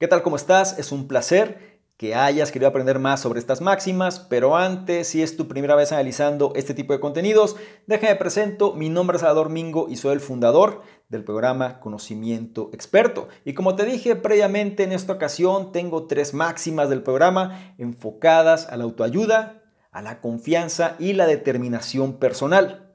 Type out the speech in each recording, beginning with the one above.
¿Qué tal? ¿Cómo estás? Es un placer que hayas querido aprender más sobre estas máximas, pero antes, si es tu primera vez analizando este tipo de contenidos, déjame presento, mi nombre es Salvador Mingo y soy el fundador del programa Conocimiento Experto. Y como te dije previamente, en esta ocasión tengo tres máximas del programa enfocadas a la autoayuda, a la confianza y la determinación personal.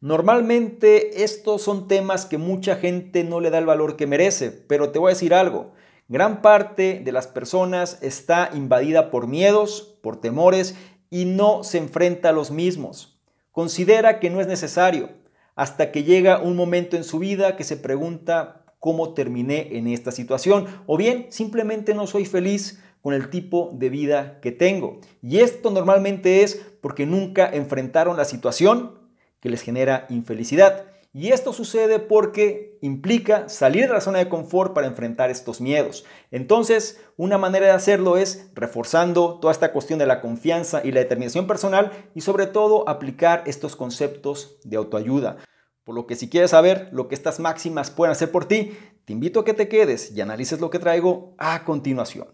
Normalmente estos son temas que mucha gente no le da el valor que merece, pero te voy a decir algo. Gran parte de las personas está invadida por miedos, por temores y no se enfrenta a los mismos. Considera que no es necesario hasta que llega un momento en su vida que se pregunta cómo terminé en esta situación o bien simplemente no soy feliz con el tipo de vida que tengo. Y esto normalmente es porque nunca enfrentaron la situación que les genera infelicidad. Y esto sucede porque implica salir de la zona de confort para enfrentar estos miedos. Entonces, una manera de hacerlo es reforzando toda esta cuestión de la confianza y la determinación personal y sobre todo aplicar estos conceptos de autoayuda. Por lo que si quieres saber lo que estas máximas pueden hacer por ti, te invito a que te quedes y analices lo que traigo a continuación.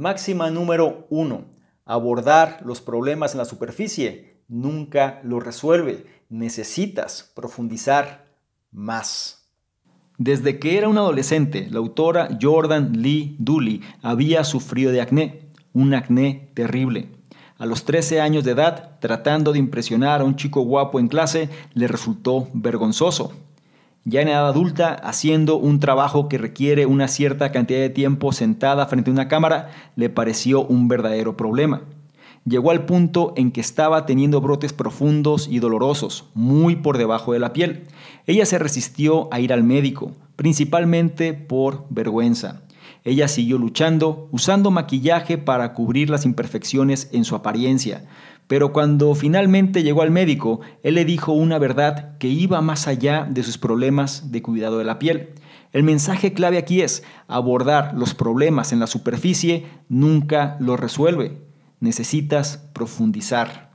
Máxima número 1. Abordar los problemas en la superficie nunca lo resuelve. Necesitas profundizar más. Desde que era una adolescente, la autora Jordan Lee Dooley había sufrido de acné, un acné terrible. A los 13 años de edad, tratando de impresionar a un chico guapo en clase, le resultó vergonzoso ya en edad adulta, haciendo un trabajo que requiere una cierta cantidad de tiempo sentada frente a una cámara, le pareció un verdadero problema. Llegó al punto en que estaba teniendo brotes profundos y dolorosos, muy por debajo de la piel. Ella se resistió a ir al médico, principalmente por vergüenza. Ella siguió luchando, usando maquillaje para cubrir las imperfecciones en su apariencia, pero cuando finalmente llegó al médico, él le dijo una verdad que iba más allá de sus problemas de cuidado de la piel. El mensaje clave aquí es, abordar los problemas en la superficie nunca los resuelve, necesitas profundizar.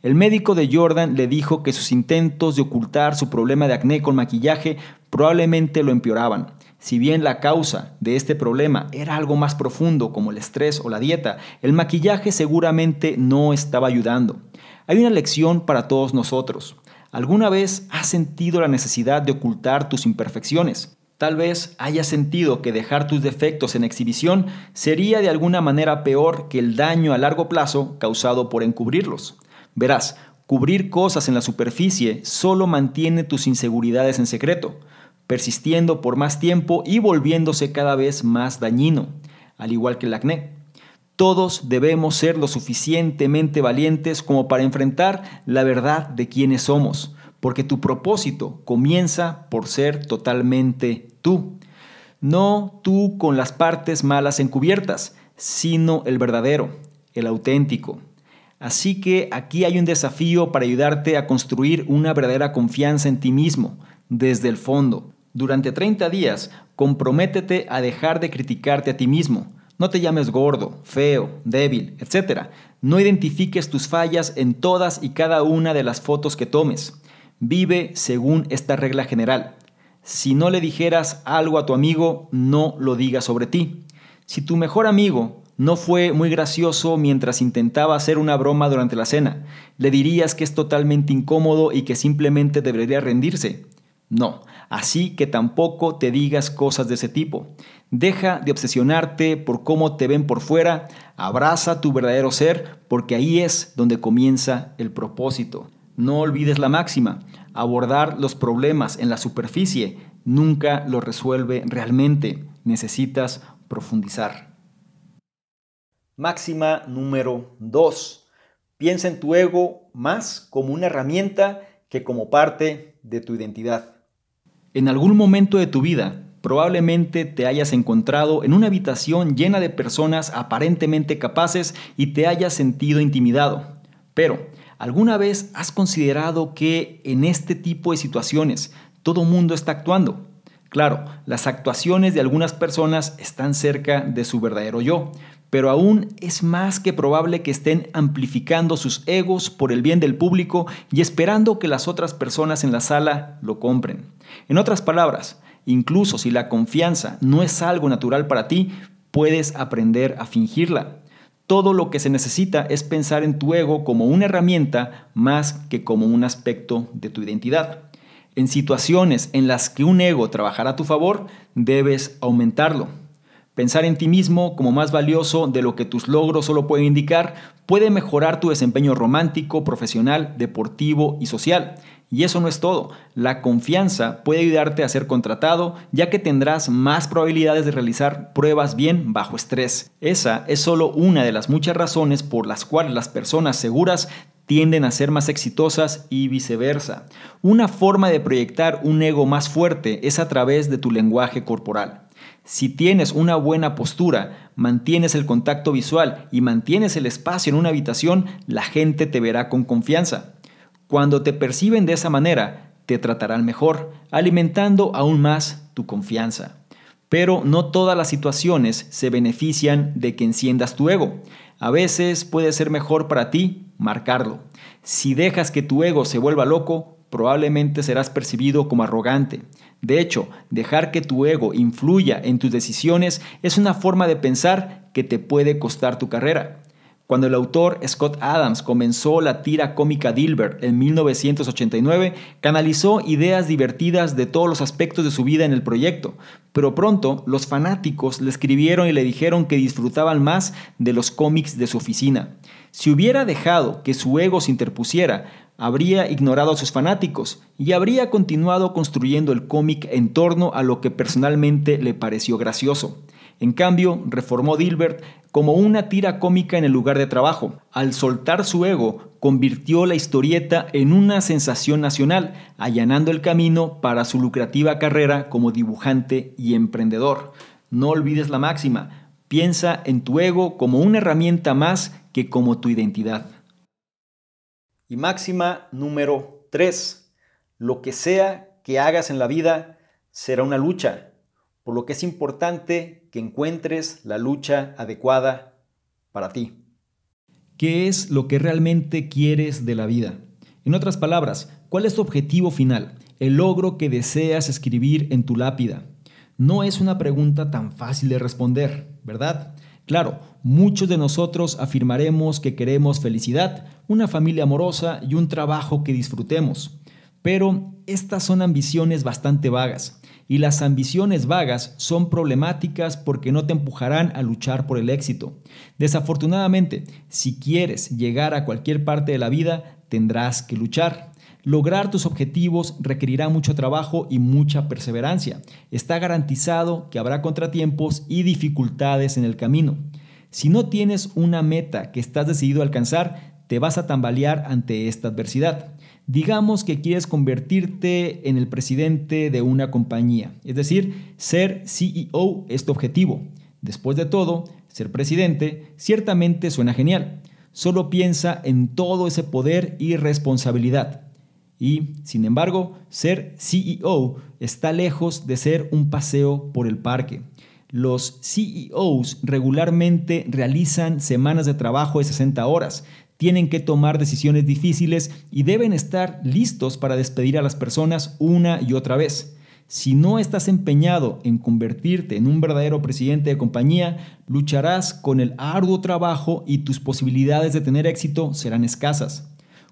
El médico de Jordan le dijo que sus intentos de ocultar su problema de acné con maquillaje probablemente lo empeoraban. Si bien la causa de este problema era algo más profundo como el estrés o la dieta, el maquillaje seguramente no estaba ayudando. Hay una lección para todos nosotros. ¿Alguna vez has sentido la necesidad de ocultar tus imperfecciones? Tal vez hayas sentido que dejar tus defectos en exhibición sería de alguna manera peor que el daño a largo plazo causado por encubrirlos. Verás, cubrir cosas en la superficie solo mantiene tus inseguridades en secreto persistiendo por más tiempo y volviéndose cada vez más dañino, al igual que el acné. Todos debemos ser lo suficientemente valientes como para enfrentar la verdad de quiénes somos, porque tu propósito comienza por ser totalmente tú. No tú con las partes malas encubiertas, sino el verdadero, el auténtico. Así que aquí hay un desafío para ayudarte a construir una verdadera confianza en ti mismo, desde el fondo, durante 30 días, comprométete a dejar de criticarte a ti mismo. No te llames gordo, feo, débil, etc. No identifiques tus fallas en todas y cada una de las fotos que tomes. Vive según esta regla general. Si no le dijeras algo a tu amigo, no lo digas sobre ti. Si tu mejor amigo no fue muy gracioso mientras intentaba hacer una broma durante la cena, le dirías que es totalmente incómodo y que simplemente debería rendirse. No, Así que tampoco te digas cosas de ese tipo. Deja de obsesionarte por cómo te ven por fuera, abraza tu verdadero ser, porque ahí es donde comienza el propósito. No olvides la máxima, abordar los problemas en la superficie nunca los resuelve realmente, necesitas profundizar. Máxima número 2. Piensa en tu ego más como una herramienta que como parte de tu identidad. En algún momento de tu vida, probablemente te hayas encontrado en una habitación llena de personas aparentemente capaces y te hayas sentido intimidado. Pero, ¿alguna vez has considerado que en este tipo de situaciones todo mundo está actuando? Claro, las actuaciones de algunas personas están cerca de su verdadero yo, pero aún es más que probable que estén amplificando sus egos por el bien del público y esperando que las otras personas en la sala lo compren. En otras palabras, incluso si la confianza no es algo natural para ti, puedes aprender a fingirla. Todo lo que se necesita es pensar en tu ego como una herramienta más que como un aspecto de tu identidad. En situaciones en las que un ego trabajará a tu favor, debes aumentarlo. Pensar en ti mismo como más valioso de lo que tus logros solo pueden indicar puede mejorar tu desempeño romántico, profesional, deportivo y social. Y eso no es todo. La confianza puede ayudarte a ser contratado ya que tendrás más probabilidades de realizar pruebas bien bajo estrés. Esa es solo una de las muchas razones por las cuales las personas seguras tienden a ser más exitosas y viceversa. Una forma de proyectar un ego más fuerte es a través de tu lenguaje corporal. Si tienes una buena postura, mantienes el contacto visual y mantienes el espacio en una habitación, la gente te verá con confianza. Cuando te perciben de esa manera, te tratarán mejor, alimentando aún más tu confianza. Pero no todas las situaciones se benefician de que enciendas tu ego. A veces puede ser mejor para ti marcarlo. Si dejas que tu ego se vuelva loco, probablemente serás percibido como arrogante, de hecho, dejar que tu ego influya en tus decisiones es una forma de pensar que te puede costar tu carrera. Cuando el autor Scott Adams comenzó la tira cómica Dilbert en 1989, canalizó ideas divertidas de todos los aspectos de su vida en el proyecto, pero pronto los fanáticos le escribieron y le dijeron que disfrutaban más de los cómics de su oficina. Si hubiera dejado que su ego se interpusiera, habría ignorado a sus fanáticos y habría continuado construyendo el cómic en torno a lo que personalmente le pareció gracioso. En cambio, reformó Dilbert como una tira cómica en el lugar de trabajo. Al soltar su ego, convirtió la historieta en una sensación nacional, allanando el camino para su lucrativa carrera como dibujante y emprendedor. No olvides la máxima, piensa en tu ego como una herramienta más que como tu identidad. Y máxima número 3. Lo que sea que hagas en la vida será una lucha, por lo que es importante que encuentres la lucha adecuada para ti. ¿Qué es lo que realmente quieres de la vida? En otras palabras, ¿cuál es tu objetivo final? El logro que deseas escribir en tu lápida. No es una pregunta tan fácil de responder, ¿verdad? Claro, muchos de nosotros afirmaremos que queremos felicidad, una familia amorosa y un trabajo que disfrutemos. Pero estas son ambiciones bastante vagas, y las ambiciones vagas son problemáticas porque no te empujarán a luchar por el éxito. Desafortunadamente, si quieres llegar a cualquier parte de la vida, tendrás que luchar. Lograr tus objetivos requerirá mucho trabajo y mucha perseverancia. Está garantizado que habrá contratiempos y dificultades en el camino. Si no tienes una meta que estás decidido a alcanzar, te vas a tambalear ante esta adversidad. Digamos que quieres convertirte en el presidente de una compañía, es decir, ser CEO es tu objetivo. Después de todo, ser presidente ciertamente suena genial. Solo piensa en todo ese poder y responsabilidad. Y, sin embargo, ser CEO está lejos de ser un paseo por el parque. Los CEOs regularmente realizan semanas de trabajo de 60 horas, tienen que tomar decisiones difíciles y deben estar listos para despedir a las personas una y otra vez. Si no estás empeñado en convertirte en un verdadero presidente de compañía, lucharás con el arduo trabajo y tus posibilidades de tener éxito serán escasas.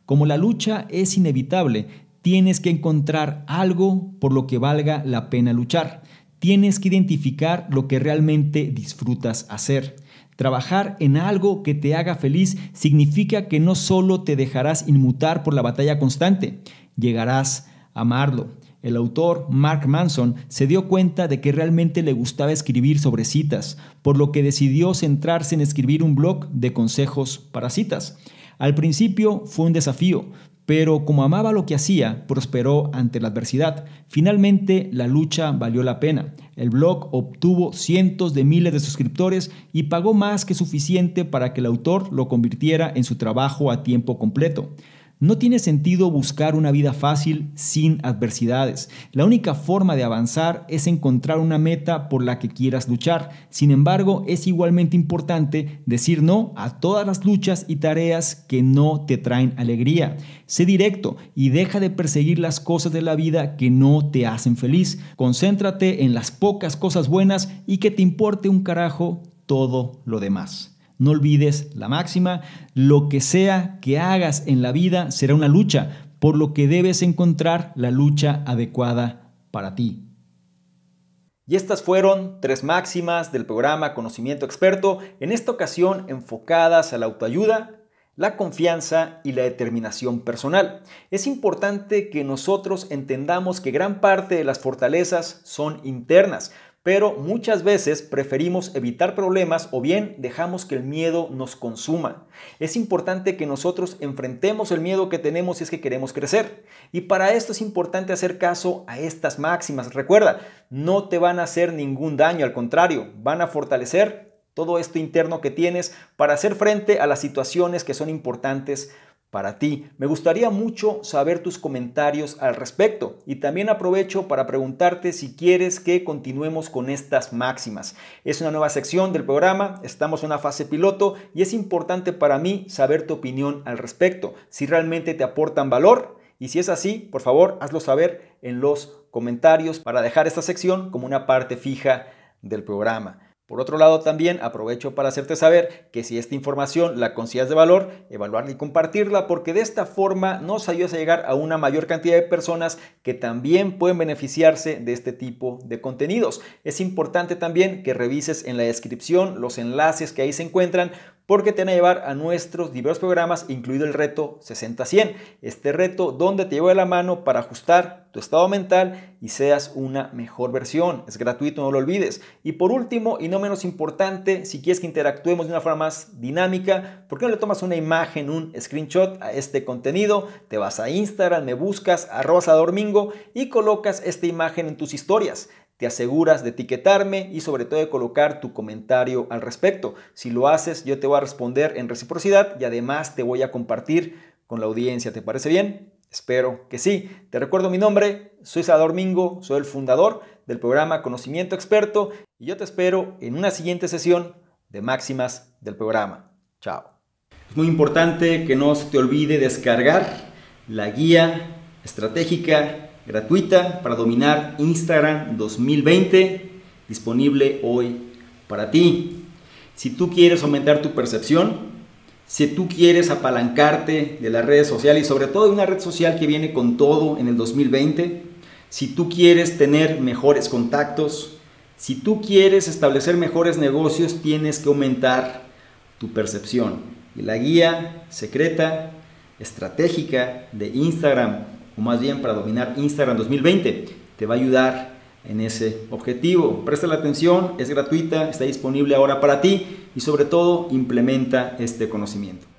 Como la lucha es inevitable, tienes que encontrar algo por lo que valga la pena luchar. Tienes que identificar lo que realmente disfrutas hacer. Trabajar en algo que te haga feliz significa que no solo te dejarás inmutar por la batalla constante, llegarás a amarlo. El autor Mark Manson se dio cuenta de que realmente le gustaba escribir sobre citas, por lo que decidió centrarse en escribir un blog de consejos para citas. Al principio fue un desafío, pero como amaba lo que hacía, prosperó ante la adversidad. Finalmente, la lucha valió la pena. El blog obtuvo cientos de miles de suscriptores y pagó más que suficiente para que el autor lo convirtiera en su trabajo a tiempo completo. No tiene sentido buscar una vida fácil sin adversidades. La única forma de avanzar es encontrar una meta por la que quieras luchar. Sin embargo, es igualmente importante decir no a todas las luchas y tareas que no te traen alegría. Sé directo y deja de perseguir las cosas de la vida que no te hacen feliz. Concéntrate en las pocas cosas buenas y que te importe un carajo todo lo demás. No olvides la máxima, lo que sea que hagas en la vida será una lucha, por lo que debes encontrar la lucha adecuada para ti. Y estas fueron tres máximas del programa Conocimiento Experto, en esta ocasión enfocadas a la autoayuda, la confianza y la determinación personal. Es importante que nosotros entendamos que gran parte de las fortalezas son internas, pero muchas veces preferimos evitar problemas o bien dejamos que el miedo nos consuma. Es importante que nosotros enfrentemos el miedo que tenemos si es que queremos crecer. Y para esto es importante hacer caso a estas máximas. Recuerda, no te van a hacer ningún daño, al contrario, van a fortalecer todo esto interno que tienes para hacer frente a las situaciones que son importantes para ti. Me gustaría mucho saber tus comentarios al respecto y también aprovecho para preguntarte si quieres que continuemos con estas máximas. Es una nueva sección del programa, estamos en una fase piloto y es importante para mí saber tu opinión al respecto, si realmente te aportan valor y si es así, por favor, hazlo saber en los comentarios para dejar esta sección como una parte fija del programa. Por otro lado, también aprovecho para hacerte saber que si esta información la consideras de valor, evaluarla y compartirla, porque de esta forma nos ayudas a llegar a una mayor cantidad de personas que también pueden beneficiarse de este tipo de contenidos. Es importante también que revises en la descripción los enlaces que ahí se encuentran porque te van a llevar a nuestros diversos programas, incluido el reto 60-100, este reto donde te llevo de la mano para ajustar tu estado mental y seas una mejor versión. Es gratuito, no lo olvides. Y por último, y no menos importante, si quieres que interactuemos de una forma más dinámica, ¿por qué no le tomas una imagen, un screenshot a este contenido? Te vas a Instagram, me buscas, arroba domingo y colocas esta imagen en tus historias. Te aseguras de etiquetarme y sobre todo de colocar tu comentario al respecto. Si lo haces, yo te voy a responder en reciprocidad y además te voy a compartir con la audiencia. ¿Te parece bien? Espero que sí. Te recuerdo mi nombre, soy Salvador Mingo, soy el fundador del programa Conocimiento Experto y yo te espero en una siguiente sesión de máximas del programa. Chao. Es muy importante que no se te olvide descargar la guía estratégica gratuita para dominar Instagram 2020 disponible hoy para ti. Si tú quieres aumentar tu percepción, si tú quieres apalancarte de las redes sociales y sobre todo de una red social que viene con todo en el 2020, si tú quieres tener mejores contactos, si tú quieres establecer mejores negocios, tienes que aumentar tu percepción. Y la guía secreta, estratégica de Instagram, o más bien para dominar Instagram 2020, te va a ayudar en ese objetivo. Presta la atención, es gratuita, está disponible ahora para ti y sobre todo implementa este conocimiento.